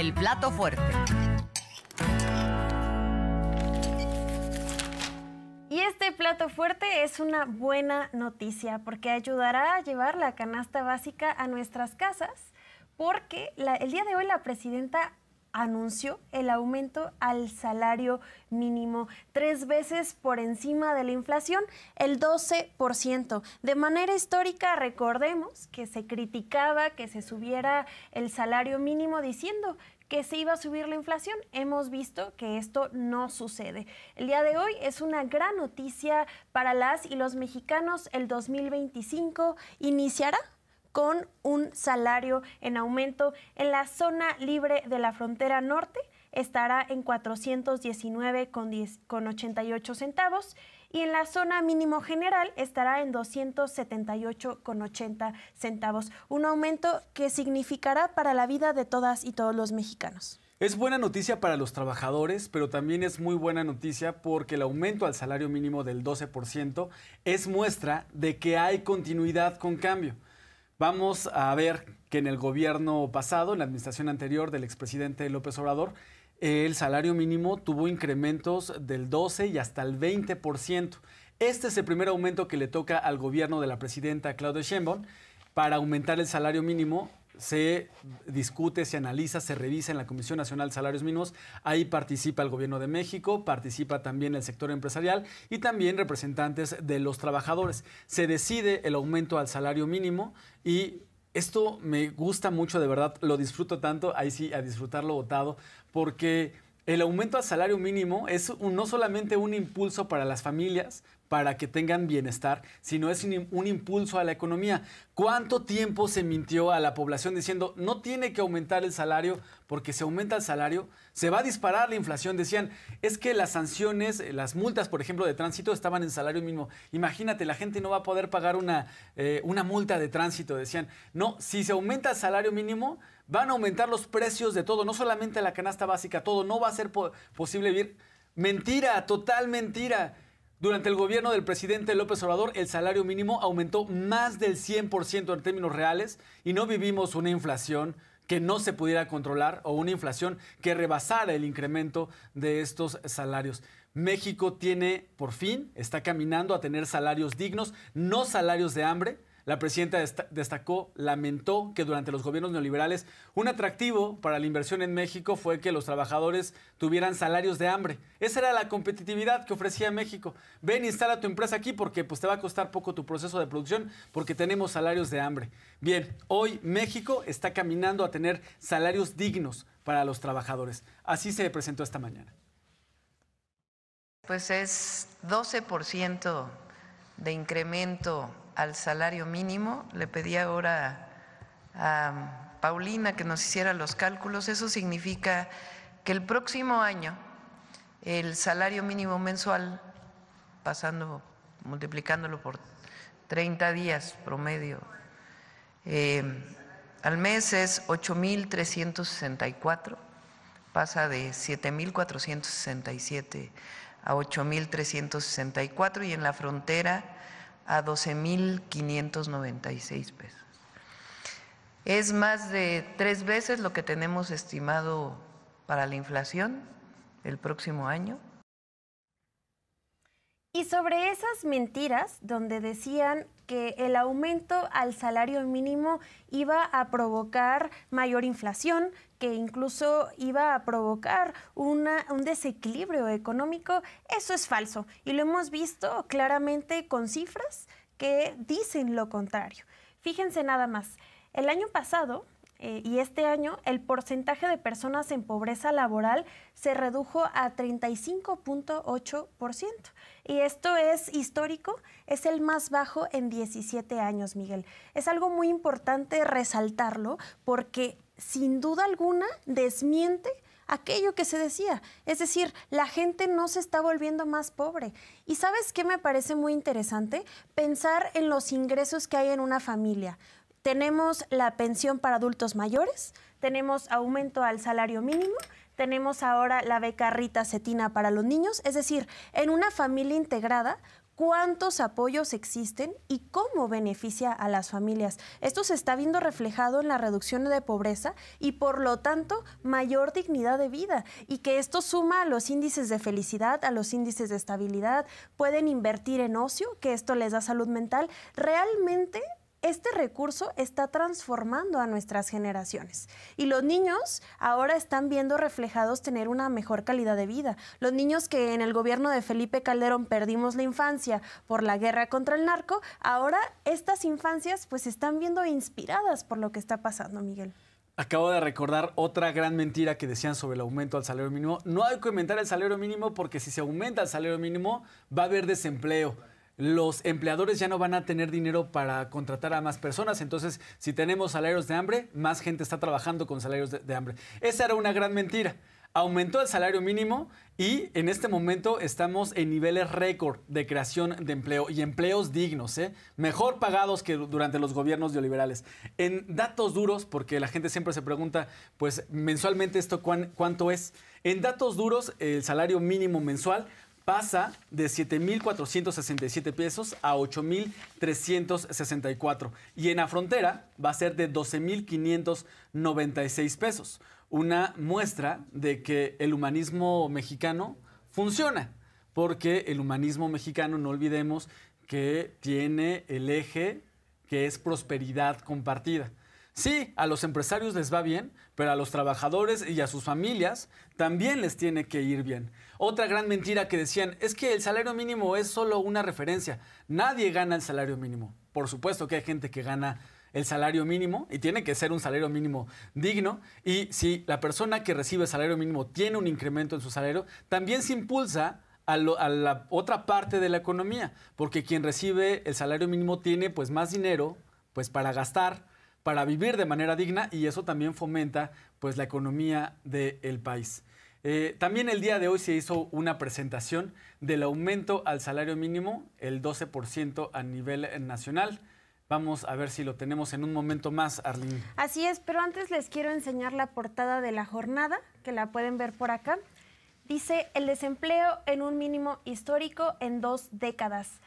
el plato fuerte. Y este plato fuerte es una buena noticia porque ayudará a llevar la canasta básica a nuestras casas porque el día de hoy la presidenta anunció el aumento al salario mínimo, tres veces por encima de la inflación, el 12%. De manera histórica, recordemos que se criticaba que se subiera el salario mínimo diciendo que se iba a subir la inflación. Hemos visto que esto no sucede. El día de hoy es una gran noticia para las y los mexicanos. El 2025 iniciará con un salario en aumento en la zona libre de la frontera norte estará en 419,88 centavos y en la zona mínimo general estará en 278,80 centavos, un aumento que significará para la vida de todas y todos los mexicanos. Es buena noticia para los trabajadores, pero también es muy buena noticia porque el aumento al salario mínimo del 12% es muestra de que hay continuidad con cambio. Vamos a ver que en el gobierno pasado, en la administración anterior del expresidente López Obrador, el salario mínimo tuvo incrementos del 12 y hasta el 20%. Este es el primer aumento que le toca al gobierno de la presidenta Claudia Sheinbaum para aumentar el salario mínimo se discute, se analiza, se revisa en la Comisión Nacional de Salarios Mínimos. Ahí participa el Gobierno de México, participa también el sector empresarial y también representantes de los trabajadores. Se decide el aumento al salario mínimo y esto me gusta mucho, de verdad, lo disfruto tanto, ahí sí, a disfrutarlo votado, porque el aumento al salario mínimo es no solamente un impulso para las familias, para que tengan bienestar, sino es un, impulso a la economía. ¿Cuánto tiempo se mintió a la población diciendo no tiene que aumentar el salario porque si aumenta el salario se va a disparar la inflación? Decían, es que las sanciones, las multas, por ejemplo, de tránsito estaban en salario mínimo. Imagínate, la gente no va a poder pagar una, eh, multa de tránsito. Decían, no, si se aumenta el salario mínimo, van a aumentar los precios de todo, no solamente la canasta básica, todo, no va a ser posible vivir. Mentira, total mentira. Durante el gobierno del presidente López Obrador, el salario mínimo aumentó más del 100% en términos reales y no vivimos una inflación que no se pudiera controlar o una inflación que rebasara el incremento de estos salarios. México tiene, por fin, está caminando a tener salarios dignos, no salarios de hambre, la presidenta destacó, lamentó que durante los gobiernos neoliberales un atractivo para la inversión en México fue que los trabajadores tuvieran salarios de hambre. Esa era la competitividad que ofrecía México. Ven, instala tu empresa aquí porque pues, te va a costar poco tu proceso de producción porque tenemos salarios de hambre. Bien, hoy México está caminando a tener salarios dignos para los trabajadores. Así se presentó esta mañana. Pues es 12% de incremento al salario mínimo. Le pedí ahora a Paulina que nos hiciera los cálculos. Eso significa que el próximo año el salario mínimo mensual, pasando, multiplicándolo por 30 días promedio, eh, al mes es 8.364, pasa de 7.467 a 8.364 y en la frontera a 12.596 pesos. Es más de tres veces lo que tenemos estimado para la inflación el próximo año. Y sobre esas mentiras, donde decían que el aumento al salario mínimo iba a provocar mayor inflación, que incluso iba a provocar un desequilibrio económico, eso es falso. Y lo hemos visto claramente con cifras que dicen lo contrario. Fíjense nada más, el año pasado eh, y este año el porcentaje de personas en pobreza laboral se redujo a 35.8%. Y esto es histórico, es el más bajo en 17 años, Miguel. Es algo muy importante resaltarlo porque sin duda alguna, desmiente aquello que se decía. Es decir, la gente no se está volviendo más pobre. ¿Y sabes qué me parece muy interesante? Pensar en los ingresos que hay en una familia. Tenemos la pensión para adultos mayores, tenemos aumento al salario mínimo, tenemos ahora la beca Rita Cetina para los niños. Es decir, en una familia integrada cuántos apoyos existen y cómo beneficia a las familias. Esto se está viendo reflejado en la reducción de pobreza y por lo tanto mayor dignidad de vida y que esto suma a los índices de felicidad, a los índices de estabilidad, pueden invertir en ocio, que esto les da salud mental. Realmente este recurso está transformando a nuestras generaciones. Y los niños ahora están viendo reflejados tener una mejor calidad de vida. Los niños que en el gobierno de Felipe Calderón perdimos la infancia por la guerra contra el narco, ahora estas infancias pues están viendo inspiradas por lo que está pasando, Miguel. Acabo de recordar otra gran mentira que decían sobre el aumento al salario mínimo. No hay que aumentar el salario mínimo porque si se aumenta el salario mínimo va a haber desempleo los empleadores ya no van a tener dinero para contratar a más personas. Entonces, si tenemos salarios de hambre, más gente está trabajando con salarios de, hambre. Esa era una gran mentira aumentó el salario mínimo y en este momento estamos en niveles récord de creación de empleo y empleos dignos, ¿eh? mejor pagados que durante los gobiernos neoliberales. En datos duros, porque la gente siempre se pregunta, pues mensualmente esto cuánto es, en datos duros el salario mínimo mensual pasa de 7.467 pesos a 8.364 y en la frontera va a ser de 12.596 pesos. Una muestra de que el humanismo mexicano funciona, porque el humanismo mexicano, no olvidemos, que tiene el eje que es prosperidad compartida. Sí, a los empresarios les va bien, pero a los trabajadores y a sus familias también les tiene que ir bien. Otra gran mentira que decían es que el salario mínimo es solo una referencia. Nadie gana el salario mínimo. Por supuesto que hay gente que gana el salario mínimo y tiene que ser un salario mínimo digno. Y si la persona que recibe salario mínimo tiene un incremento en su salario, también se impulsa a, a, la otra parte de la economía, porque quien recibe el salario mínimo tiene pues más dinero pues para gastar para vivir de manera digna y eso también fomenta pues la economía del país. Eh, también el día de hoy se hizo una presentación del aumento al salario mínimo, el 12% a nivel nacional. Vamos a ver si lo tenemos en un momento más, Arlene. Así es, pero antes les quiero enseñar la portada de la jornada, que la pueden ver por acá. Dice el desempleo en un mínimo histórico en dos décadas.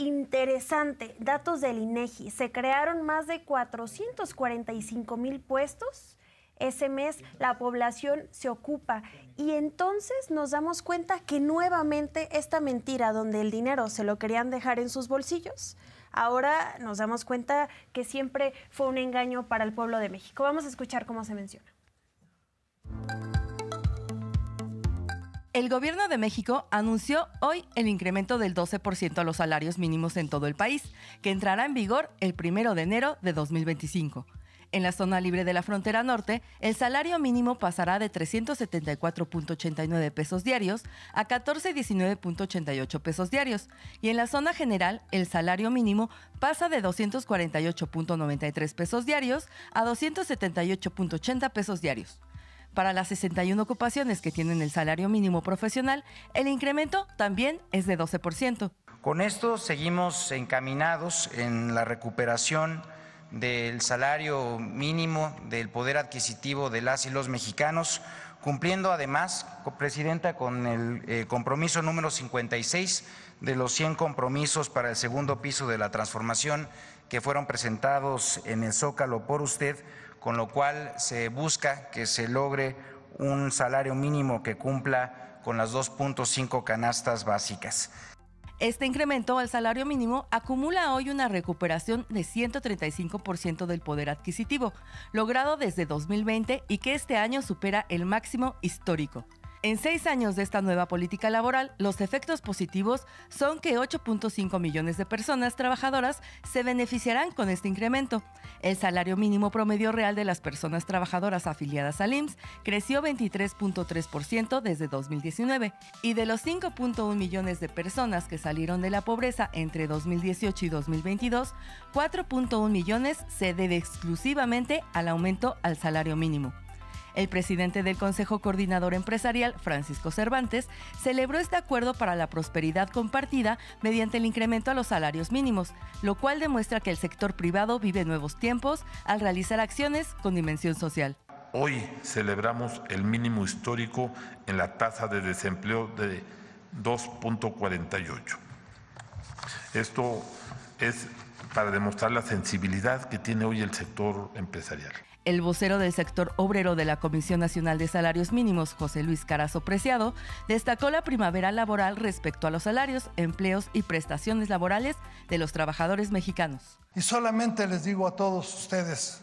Interesante, datos del INEGI. Se crearon más de 445 mil puestos ese mes la población se ocupa. Y entonces nos damos cuenta que nuevamente esta mentira donde el dinero se lo querían dejar en sus bolsillos, ahora nos damos cuenta que siempre fue un engaño para el pueblo de México. Vamos a escuchar cómo se menciona el gobierno de México anunció hoy el incremento del 12% a los salarios mínimos en todo el país, que entrará en vigor el 1 de enero de 2025. En la zona libre de la frontera norte, el salario mínimo pasará de 374.89 pesos diarios a 14.19.88 pesos diarios y en la zona general el salario mínimo pasa de 248.93 pesos diarios a 278.80 pesos diarios. Para las 61 ocupaciones que tienen el salario mínimo profesional, el incremento también es de 12%. Con esto seguimos encaminados en la recuperación del salario mínimo, del poder adquisitivo de las y los mexicanos, cumpliendo además, Presidenta, con el eh, compromiso número 56 de los 100 compromisos para el segundo piso de la transformación que fueron presentados en el Zócalo por usted con lo cual se busca que se logre un salario mínimo que cumpla con las 2.5 canastas básicas. Este incremento al salario mínimo acumula hoy una recuperación de 135% del poder adquisitivo, logrado desde 2020 y que este año supera el máximo histórico. En seis años de esta nueva política laboral, los efectos positivos son que 8.5 millones de personas trabajadoras se beneficiarán con este incremento. El salario mínimo promedio real de las personas trabajadoras afiliadas al IMSS creció 23.3% desde 2019 y de los 5.1 millones de personas que salieron de la pobreza entre 2018 y 2022, 4.1 millones se debe exclusivamente al aumento al salario mínimo. El presidente del Consejo Coordinador Empresarial, Francisco Cervantes, celebró este acuerdo para la prosperidad compartida mediante el incremento a los salarios mínimos, lo cual demuestra que el sector privado vive nuevos tiempos al realizar acciones con dimensión social. Hoy celebramos el mínimo histórico en la tasa de desempleo de 2.48. Esto es para demostrar la sensibilidad que tiene hoy el sector empresarial. El vocero del sector obrero de la Comisión Nacional de Salarios Mínimos, José Luis Carazo Preciado, destacó la primavera laboral respecto a los salarios, empleos y prestaciones laborales de los trabajadores mexicanos. Y solamente les digo a todos ustedes,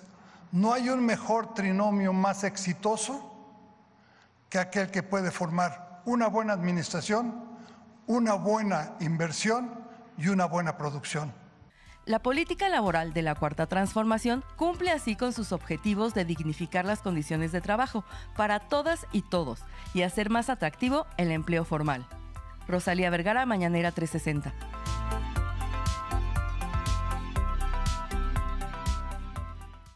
no hay un mejor trinomio más exitoso que aquel que puede formar una buena administración, una buena inversión y una buena producción. La política laboral de la Cuarta Transformación cumple así con sus objetivos de dignificar las condiciones de trabajo para todas y todos y hacer más atractivo el empleo formal. Rosalía Vergara, Mañanera 360.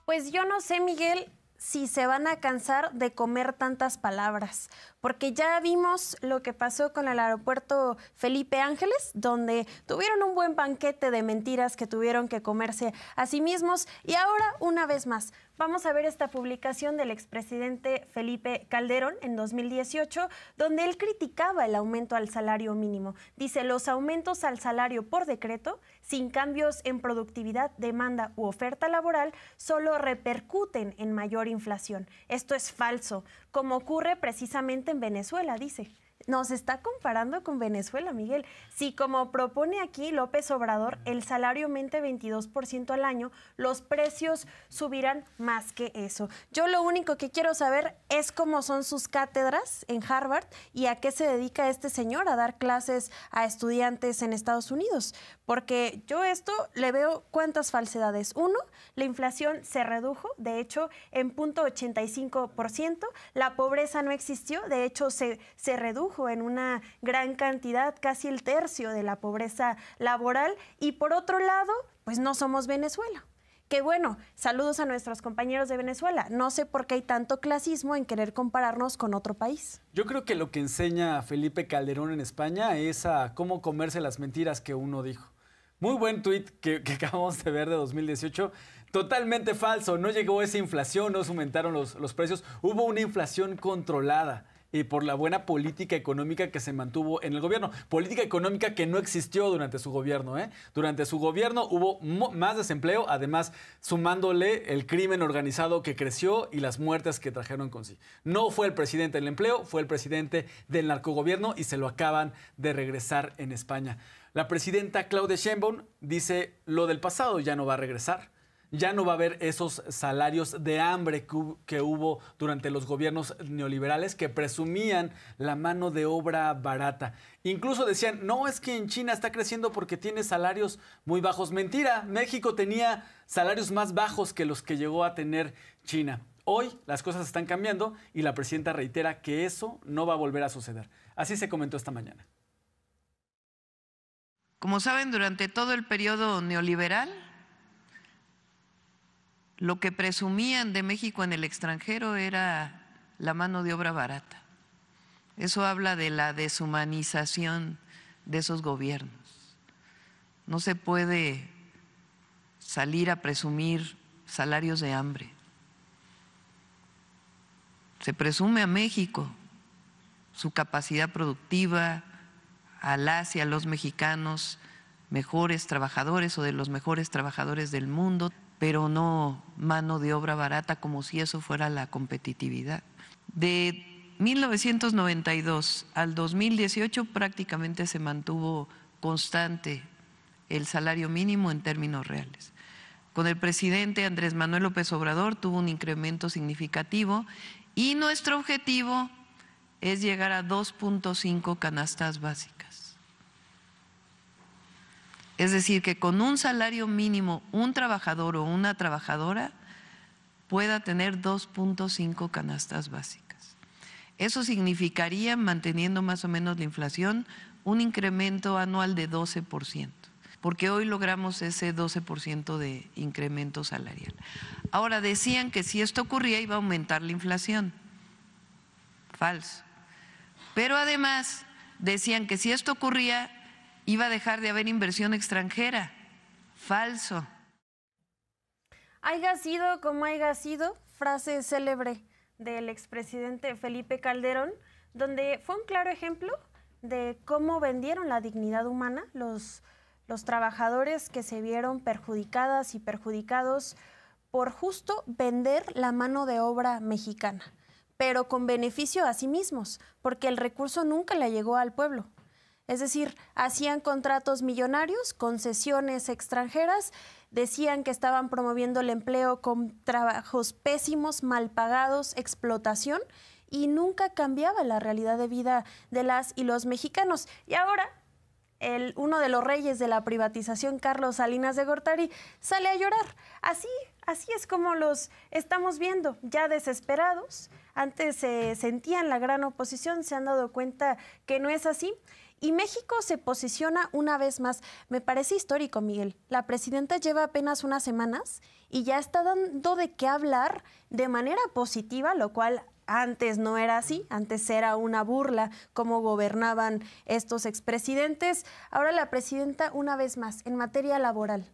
Pues yo no sé, Miguel, si se van a cansar de comer tantas palabras porque ya vimos lo que pasó con el aeropuerto Felipe Ángeles, donde tuvieron un buen banquete de mentiras que tuvieron que comerse a sí mismos. Y ahora, una vez más, vamos a ver esta publicación del expresidente Felipe Calderón en 2018, donde él criticaba el aumento al salario mínimo. Dice, los aumentos al salario por decreto, sin cambios en productividad, demanda u oferta laboral, solo repercuten en mayor inflación. Esto es falso, como ocurre precisamente en Venezuela, dice nos está comparando con Venezuela, Miguel. Si como propone aquí López Obrador, el salario mente 22% al año, los precios subirán más que eso. Yo lo único que quiero saber es cómo son sus cátedras en Harvard y a qué se dedica este señor a dar clases a estudiantes en Estados Unidos, porque yo esto le veo cuántas falsedades. Uno, la inflación se redujo, de hecho, en 0.85%, la pobreza no existió, de hecho, se, se redujo en una gran cantidad, casi el tercio de la pobreza laboral. Y por otro lado, pues no somos Venezuela. Qué bueno, saludos a nuestros compañeros de Venezuela. No sé por qué hay tanto clasismo en querer compararnos con otro país. Yo creo que lo que enseña Felipe Calderón en España es a cómo comerse las mentiras que uno dijo. Muy buen tuit que, acabamos de ver de 2018. Totalmente falso. No llegó esa inflación, no aumentaron los precios. Hubo una inflación controlada y por la buena política económica que se mantuvo en el gobierno. Política económica que no existió durante su gobierno. ¿eh? Durante su gobierno hubo más desempleo, además sumándole el crimen organizado que creció y las muertes que trajeron con sí. No fue el presidente del empleo, fue el presidente del narcogobierno y se lo acaban de regresar en España. La presidenta Claudia Sheinbaum dice, lo del pasado ya no va a regresar ya no va a haber esos salarios de hambre que, hubo durante los gobiernos neoliberales que presumían la mano de obra barata. Incluso decían, no es que en China está creciendo porque tiene salarios muy bajos. Mentira, México tenía salarios más bajos que los que llegó a tener China. Hoy las cosas están cambiando y la presidenta reitera que eso no va a volver a suceder. Así se comentó esta mañana. Como saben, durante todo el periodo neoliberal, lo que presumían de México en el extranjero era la mano de obra barata. Eso habla de la deshumanización de esos gobiernos. No se puede salir a presumir salarios de hambre. Se presume a México su capacidad productiva, a las y a los mexicanos mejores trabajadores o de los mejores trabajadores del mundo pero no mano de obra barata como si eso fuera la competitividad. De 1992 al 2018 prácticamente se mantuvo constante el salario mínimo en términos reales. Con el presidente Andrés Manuel López Obrador tuvo un incremento significativo y nuestro objetivo es llegar a 2.5 canastas básicas. Es decir, que con un salario mínimo un trabajador o una trabajadora pueda tener 2.5 canastas básicas. Eso significaría, manteniendo más o menos la inflación, un incremento anual de 12%, porque hoy logramos ese 12% de incremento salarial. Ahora, decían que si esto ocurría iba a aumentar la inflación. Falso. Pero además decían que si esto ocurría iba a dejar de haber inversión extranjera. Falso. Haya sido como haya sido, frase célebre del expresidente Felipe Calderón, donde fue un claro ejemplo de cómo vendieron la dignidad humana los, los trabajadores que se vieron perjudicadas y perjudicados por justo vender la mano de obra mexicana, pero con beneficio a sí mismos, porque el recurso nunca le llegó al pueblo, es decir, hacían contratos millonarios, concesiones extranjeras, decían que estaban promoviendo el empleo con trabajos pésimos, mal pagados, explotación y nunca cambiaba la realidad de vida de las y los mexicanos. Y ahora el, uno de los reyes de la privatización, Carlos Salinas de Gortari, sale a llorar. Así, así es como los estamos viendo, ya desesperados. Antes se sentían la gran oposición, se han dado cuenta que no es así. Y México se posiciona una vez más. Me parece histórico, Miguel. La presidenta lleva apenas unas semanas y ya está dando de qué hablar de manera positiva, lo cual antes no era así, antes era una burla cómo gobernaban estos expresidentes. Ahora la presidenta una vez más en materia laboral.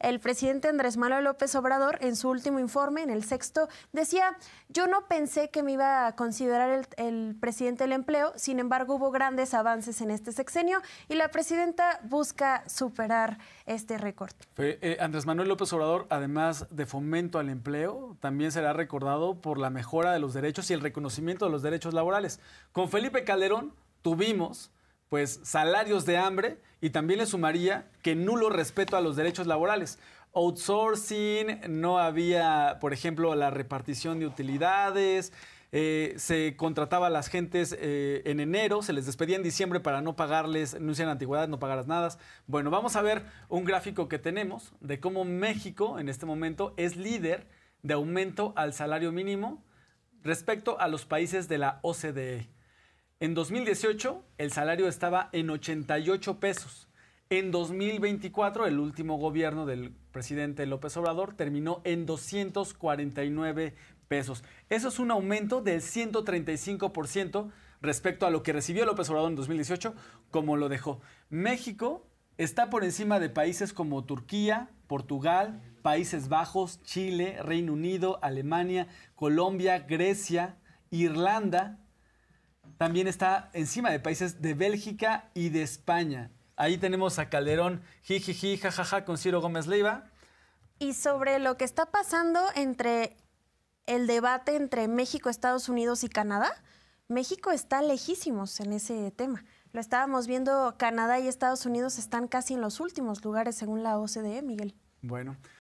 El presidente Andrés Manuel López Obrador, en su último informe, en el sexto, decía, yo no pensé que me iba a considerar el, presidente del empleo, sin embargo hubo grandes avances en este sexenio y la presidenta busca superar este récord. Eh, Andrés Manuel López Obrador, además de fomento al empleo, también será recordado por la mejora de los derechos y el reconocimiento de los derechos laborales. Con Felipe Calderón tuvimos pues salarios de hambre y también le sumaría que nulo respeto a los derechos laborales. Outsourcing, no había, por ejemplo, la repartición de utilidades, eh, se contrataba a las gentes eh, en enero, se les despedía en diciembre para no pagarles, no hicieran antigüedad, no pagaras nada. Bueno, vamos a ver un gráfico que tenemos de cómo México en este momento es líder de aumento al salario mínimo respecto a los países de la OCDE. En 2018 el salario estaba en 88 pesos. En 2024 el último gobierno del presidente López Obrador terminó en 249 pesos. Eso es un aumento del 135% respecto a lo que recibió López Obrador en 2018, como lo dejó. México está por encima de países como Turquía, Portugal, Países Bajos, Chile, Reino Unido, Alemania, Colombia, Grecia, Irlanda, también está encima de países de Bélgica y de España. Ahí tenemos a Calderón, jijiji, jajaja, con Ciro Gómez Leiva. Y sobre lo que está pasando entre el debate entre México, Estados Unidos y Canadá, México está lejísimos en ese tema. Lo estábamos viendo, Canadá y Estados Unidos están casi en los últimos lugares según la OCDE, Miguel. Bueno,